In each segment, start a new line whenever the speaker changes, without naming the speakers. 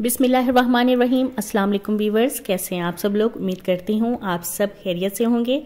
बिसमीम असलम वीवर्स कैसे हैं आप सब लोग उम्मीद करती हूँ आप सब खैरियत से होंगे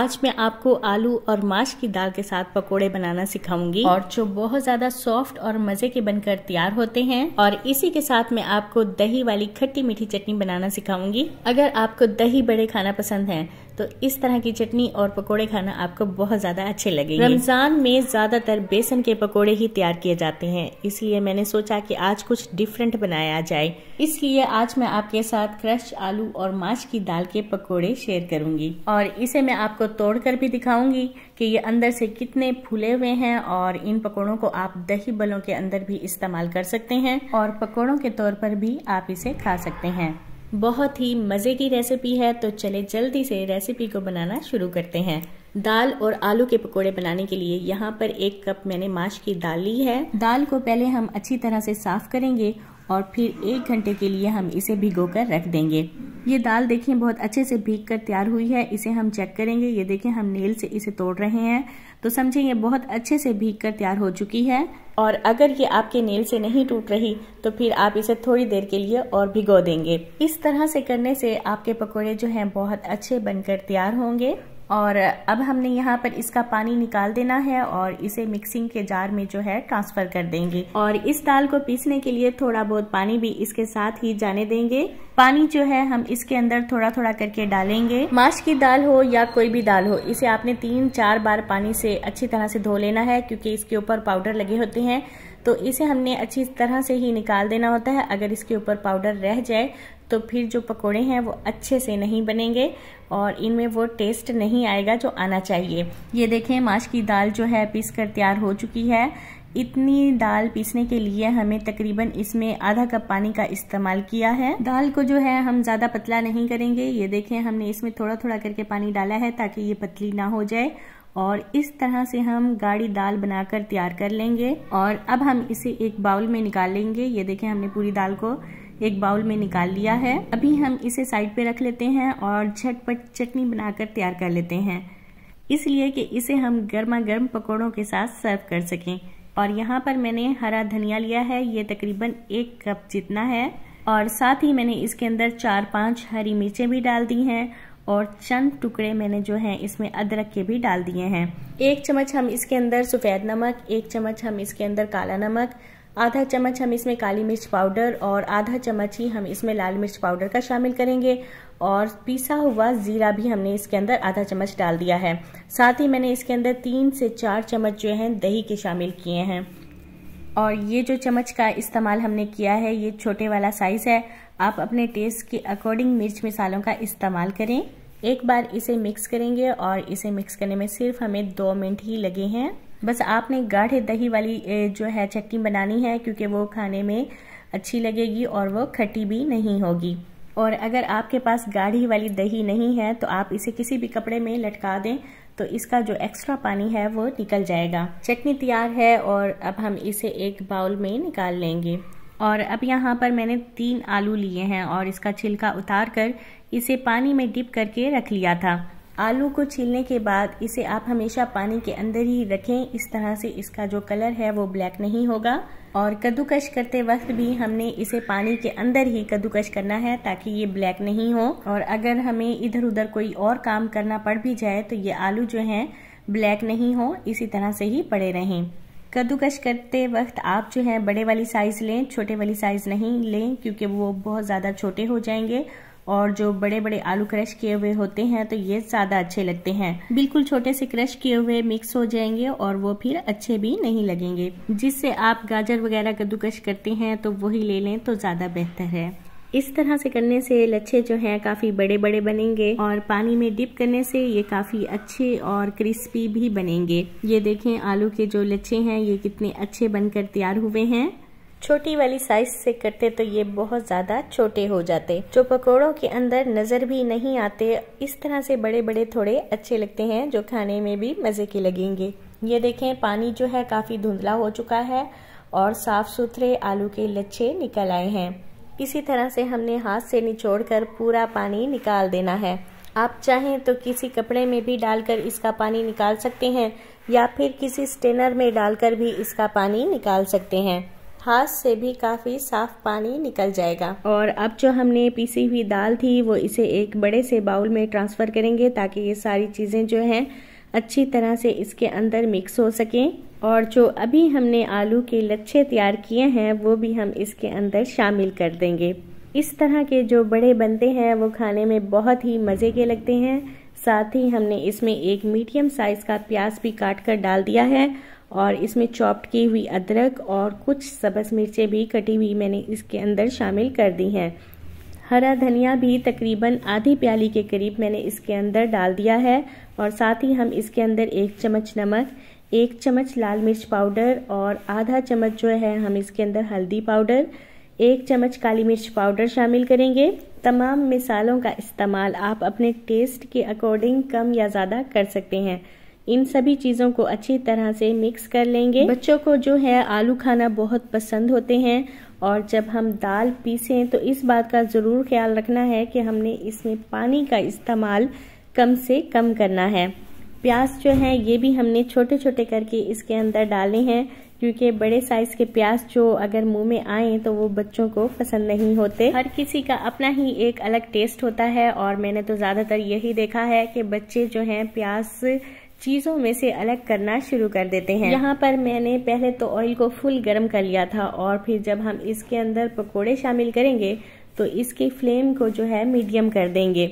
आज मैं आपको आलू और माश की दाल के साथ पकोड़े बनाना सिखाऊंगी और जो बहुत ज्यादा सॉफ्ट और मजे के बनकर तैयार होते हैं और इसी के साथ मैं आपको दही वाली खट्टी मीठी चटनी बनाना सिखाऊंगी अगर आपको दही बड़े खाना पसंद है तो इस तरह की चटनी और पकोड़े खाना आपको बहुत ज़्यादा अच्छे लगेंगे रमज़ान में ज़्यादातर बेसन के पकोड़े ही तैयार किए जाते हैं इसलिए मैंने सोचा कि आज कुछ डिफरेंट बनाया जाए इसलिए आज मैं आपके साथ क्रश आलू और माछ की दाल के पकौड़े शेयर करूंगी और इसे मैं आपको तोड़ कर भी दिखाऊंगी की ये अंदर से कितने फूले हुए हैं और इन पकौड़ों को आप दही बलों के अंदर भी इस्तेमाल कर सकते हैं और पकौड़ों के तौर पर भी आप इसे खा सकते हैं बहुत ही मज़े की रेसिपी है तो चले जल्दी से रेसिपी को बनाना शुरू करते हैं दाल और आलू के पकोड़े बनाने के लिए यहाँ पर एक कप मैंने माश की दाल ली है दाल को पहले हम अच्छी तरह से साफ करेंगे और फिर एक घंटे के लिए हम इसे भिगो कर रख देंगे ये दाल देखिए बहुत अच्छे से भीग कर तैयार हुई है इसे हम चेक करेंगे ये देखें हम नेल से इसे तोड़ रहे हैं तो समझें ये बहुत अच्छे से भीग कर तैयार हो चुकी है और अगर ये आपके नेल से नहीं टूट रही तो फिर आप इसे थोड़ी देर के लिए और भिगो देंगे इस तरह से करने से आपके पकौड़े जो हैं बहुत अच्छे बनकर तैयार होंगे और अब हमने यहाँ पर इसका पानी निकाल देना है और इसे मिक्सिंग के जार में जो है ट्रांसफर कर देंगे और इस दाल को पीसने के लिए थोड़ा बहुत पानी भी इसके साथ ही जाने देंगे पानी जो है हम इसके अंदर थोड़ा थोड़ा करके डालेंगे माश की दाल हो या कोई भी दाल हो इसे आपने तीन चार बार पानी से अच्छी तरह से धो लेना है क्योंकि इसके ऊपर पाउडर लगे होते हैं तो इसे हमने अच्छी तरह से ही निकाल देना होता है अगर इसके ऊपर पाउडर रह जाए तो फिर जो पकोड़े हैं वो अच्छे से नहीं बनेंगे और इनमें वो टेस्ट नहीं आएगा जो आना चाहिए ये देखें माश की दाल जो है पीस कर तैयार हो चुकी है इतनी दाल पीसने के लिए हमें तकरीबन इसमें आधा कप पानी का इस्तेमाल किया है दाल को जो है हम ज़्यादा पतला नहीं करेंगे ये देखें हमने इसमें थोड़ा थोड़ा करके पानी डाला है ताकि ये पतली ना हो जाए और इस तरह से हम गाढ़ी दाल बनाकर तैयार कर लेंगे और अब हम इसे एक बाउल में निकाल लेंगे ये देखें हमने पूरी दाल को एक बाउल में निकाल लिया है अभी हम इसे साइड पे रख लेते हैं और झटपट चटनी बनाकर तैयार कर लेते हैं इसलिए कि इसे हम गर्मा गर्म पकौड़ों के साथ सर्व कर सकें और यहाँ पर मैंने हरा धनिया लिया है ये तकरीबन एक कप जितना है और साथ ही मैंने इसके अंदर चार पाँच हरी मिर्चें भी डाल दी हैं और चंद टुकड़े मैंने जो हैं इसमें अदरक के भी डाल दिए हैं एक चम्मच हम इसके अंदर सफ़ेद नमक एक चम्मच हम इसके अंदर काला नमक आधा चम्मच हम इसमें काली मिर्च पाउडर और आधा चम्मच ही हम इसमें लाल मिर्च पाउडर का शामिल करेंगे और पीसा हुआ ज़ीरा भी हमने इसके अंदर आधा चम्मच डाल दिया है साथ ही मैंने इसके अंदर तीन से चार चम्मच जो है दही के शामिल किए हैं और ये जो चम्मच का इस्तेमाल हमने किया है ये छोटे वाला साइज़ है आप अपने टेस्ट के अकॉर्डिंग मिर्च मसालों का इस्तेमाल करें एक बार इसे मिक्स करेंगे और इसे मिक्स करने में सिर्फ हमें दो मिनट ही लगे हैं बस आपने गाढ़े दही वाली जो है चटनी बनानी है क्योंकि वो खाने में अच्छी लगेगी और वो खट्टी भी नहीं होगी और अगर आपके पास गाढ़ी वाली दही नहीं है तो आप इसे किसी भी कपड़े में लटका दें तो इसका जो एक्स्ट्रा पानी है वो निकल जाएगा चटनी तैयार है और अब हम इसे एक बाउल में निकाल लेंगे और अब यहाँ पर मैंने तीन आलू लिए हैं और इसका छिलका उतार कर इसे पानी में डिप करके रख लिया था आलू को छीलने के बाद इसे आप हमेशा पानी के अंदर ही रखें इस तरह से इसका जो कलर है वो ब्लैक नहीं होगा और कद्दूकश करते वक्त भी हमने इसे पानी के अंदर ही कद्दूकश करना है ताकि ये ब्लैक नहीं हो और अगर हमें इधर उधर कोई और काम करना पड़ भी जाए तो ये आलू जो है ब्लैक नहीं हो इसी तरह से ही पड़े रहें कद्दूकश करते वक्त आप जो है बड़े वाली साइज़ लें छोटे वाली साइज़ नहीं लें क्योंकि वो बहुत ज़्यादा छोटे हो जाएंगे और जो बड़े बड़े आलू क्रश किए हुए होते हैं तो ये ज़्यादा अच्छे लगते हैं बिल्कुल छोटे से क्रश किए हुए मिक्स हो जाएंगे और वो फिर अच्छे भी नहीं लगेंगे जिससे आप गाजर वगैरह कद्दूकश करते हैं तो वही ले लें तो ज़्यादा बेहतर है इस तरह से करने से लच्छे जो हैं काफ़ी बड़े बड़े बनेंगे और पानी में डिप करने से ये काफ़ी अच्छे और क्रिस्पी भी बनेंगे ये देखें आलू के जो लच्छे हैं ये कितने अच्छे बनकर तैयार हुए हैं छोटी वाली साइज से करते तो ये बहुत ज़्यादा छोटे हो जाते जो पकौड़ों के अंदर नज़र भी नहीं आते इस तरह से बड़े बड़े थोड़े अच्छे लगते हैं जो खाने में भी मज़े के लगेंगे ये देखें पानी जो है काफ़ी धुंधला हो चुका है और साफ़ सुथरे आलू के लच्छे निकल आए हैं इसी तरह से हमने हाथ से कर पूरा पानी निकाल देना है आप चाहें तो किसी कपड़े में भी डालकर इसका पानी निकाल सकते हैं या फिर किसी स्टेनर में डालकर भी इसका पानी निकाल सकते हैं हाथ से भी काफ़ी साफ पानी निकल जाएगा और अब जो हमने पीसी हुई दाल थी वो इसे एक बड़े से बाउल में ट्रांसफ़र करेंगे ताकि ये सारी चीज़ें जो हैं अच्छी तरह से इसके अंदर मिक्स हो सकें और जो अभी हमने आलू के लच्छे तैयार किए हैं वो भी हम इसके अंदर शामिल कर देंगे इस तरह के जो बड़े बनते हैं वो खाने में बहुत ही मज़े के लगते हैं साथ ही हमने इसमें एक मीडियम साइज़ का प्याज भी काट कर डाल दिया है और इसमें चॉप्ड की हुई अदरक और कुछ सब्ज़ मिर्चें भी कटी हुई मैंने इसके अंदर शामिल कर दी हैं हरा धनिया भी तकरीबन आधी प्याली के करीब मैंने इसके अंदर डाल दिया है और साथ ही हम इसके अंदर एक चम्मच नमक एक चम्मच लाल मिर्च पाउडर और आधा चम्मच जो है हम इसके अंदर हल्दी पाउडर एक चम्मच काली मिर्च पाउडर शामिल करेंगे तमाम मिसालों का इस्तेमाल आप अपने टेस्ट के अकॉर्डिंग कम या ज़्यादा कर सकते हैं इन सभी चीज़ों को अच्छी तरह से मिक्स कर लेंगे बच्चों को जो है आलू खाना बहुत पसंद होते हैं और जब हम दाल पीसें तो इस बात का ज़रूर ख्याल रखना है कि हमने इसमें पानी का इस्तेमाल कम से कम करना है प्याज जो है ये भी हमने छोटे छोटे करके इसके अंदर डाले हैं क्योंकि बड़े साइज़ के प्याज जो अगर मुंह में आए तो वो बच्चों को पसंद नहीं होते हर किसी का अपना ही एक अलग टेस्ट होता है और मैंने तो ज़्यादातर यही देखा है कि बच्चे जो हैं प्याज चीज़ों में से अलग करना शुरू कर देते हैं यहाँ पर मैंने पहले तो ऑयल को फुल गर्म कर लिया था और फिर जब हम इसके अंदर पकोड़े शामिल करेंगे तो इसकी फ्लेम को जो है मीडियम कर देंगे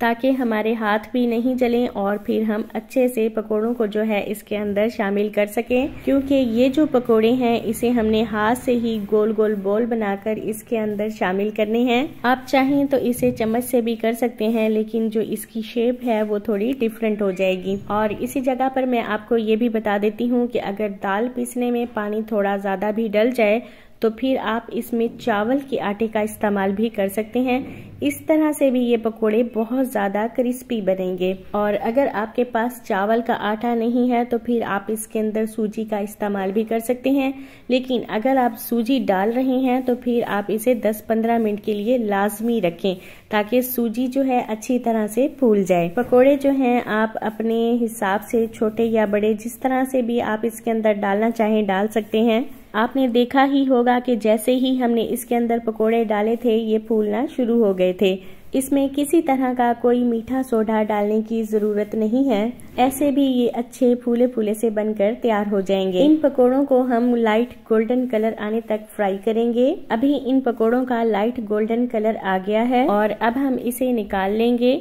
ताकि हमारे हाथ भी नहीं जलें और फिर हम अच्छे से पकौड़ों को जो है इसके अंदर शामिल कर सकें क्योंकि ये जो पकौड़े हैं इसे हमने हाथ से ही गोल गोल बॉल बनाकर इसके अंदर शामिल करने हैं आप चाहें तो इसे चम्मच से भी कर सकते हैं लेकिन जो इसकी शेप है वो थोड़ी डिफरेंट हो जाएगी और इसी जगह पर मैं आपको ये भी बता देती हूँ कि अगर दाल पीसने में पानी थोड़ा ज़्यादा भी डल जाए तो फिर आप इसमें चावल के आटे का इस्तेमाल भी कर सकते हैं इस तरह से भी ये पकोड़े बहुत ज़्यादा क्रिस्पी बनेंगे और अगर आपके पास चावल का आटा नहीं है तो फिर आप इसके अंदर सूजी का इस्तेमाल भी कर सकते हैं लेकिन अगर आप सूजी डाल रहे हैं तो फिर आप इसे 10-15 मिनट के लिए लाजमी रखें ताकि सूजी जो है अच्छी तरह से फूल जाए पकौड़े जो है आप अपने हिसाब से छोटे या बड़े जिस तरह से भी आप इसके अंदर डालना चाहें डाल सकते हैं आपने देखा ही होगा कि जैसे ही हमने इसके अंदर पकोड़े डाले थे ये फूलना शुरू हो गए थे इसमें किसी तरह का कोई मीठा सोडा डालने की ज़रूरत नहीं है ऐसे भी ये अच्छे फूले फूले से बनकर तैयार हो जाएंगे इन पकोड़ों को हम लाइट गोल्डन कलर आने तक फ्राई करेंगे अभी इन पकोड़ों का लाइट गोल्डन कलर आ गया है और अब हम इसे निकाल लेंगे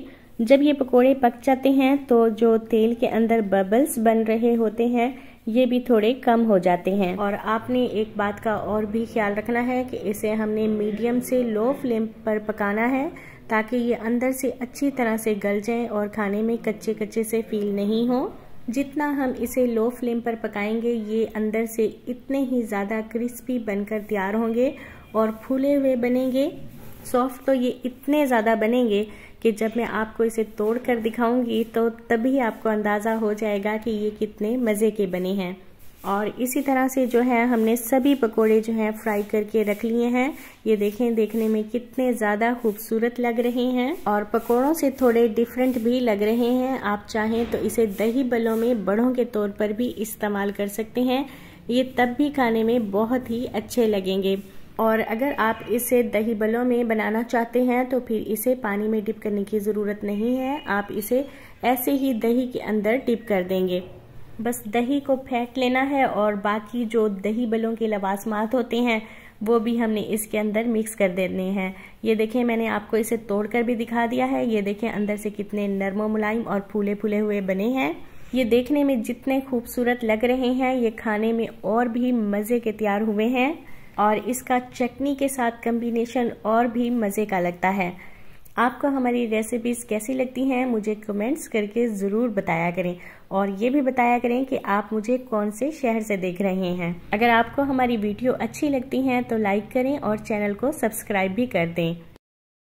जब ये पकोड़े पक जाते हैं तो जो तेल के अंदर बबल्स बन रहे होते हैं ये भी थोड़े कम हो जाते हैं और आपने एक बात का और भी ख्याल रखना है कि इसे हमने मीडियम से लो फ्लेम पर पकाना है ताकि ये अंदर से अच्छी तरह से गल जाए और खाने में कच्चे कच्चे से फील नहीं हो जितना हम इसे लो फ्लेम पर पकाएंगे ये अंदर से इतने ही ज़्यादा क्रिस्पी बनकर तैयार होंगे और फूले हुए बनेंगे सॉफ्ट तो ये इतने ज़्यादा बनेंगे कि जब मैं आपको इसे तोड़ कर दिखाऊंगी तो तभी आपको अंदाज़ा हो जाएगा कि ये कितने मज़े के बने हैं और इसी तरह से जो है हमने सभी पकोड़े जो हैं फ्राई करके रख लिए हैं ये देखें देखने में कितने ज़्यादा खूबसूरत लग रहे हैं और पकोड़ों से थोड़े डिफरेंट भी लग रहे हैं आप चाहें तो इसे दही बलों में बड़ों के तौर पर भी इस्तेमाल कर सकते हैं ये तब भी खाने में बहुत ही अच्छे लगेंगे और अगर आप इसे दही बलों में बनाना चाहते हैं तो फिर इसे पानी में डिप करने की ज़रूरत नहीं है आप इसे ऐसे ही दही के अंदर डिप कर देंगे बस दही को फेंट लेना है और बाकी जो दही बलों के लवासमात होते हैं वो भी हमने इसके अंदर मिक्स कर देने हैं ये देखें मैंने आपको इसे तोड़कर भी दिखा दिया है ये देखें अंदर से कितने नरमो मुलायम और फूले फूले हुए बने हैं ये देखने में जितने खूबसूरत लग रहे हैं ये खाने में और भी मज़े के तैयार हुए हैं और इसका चटनी के साथ कम्बिनेशन और भी मज़े का लगता है आपको हमारी रेसिपीज़ कैसी लगती हैं मुझे कमेंट्स करके ज़रूर बताया करें और ये भी बताया करें कि आप मुझे कौन से शहर से देख रहे हैं अगर आपको हमारी वीडियो अच्छी लगती हैं तो लाइक करें और चैनल को सब्सक्राइब भी कर दें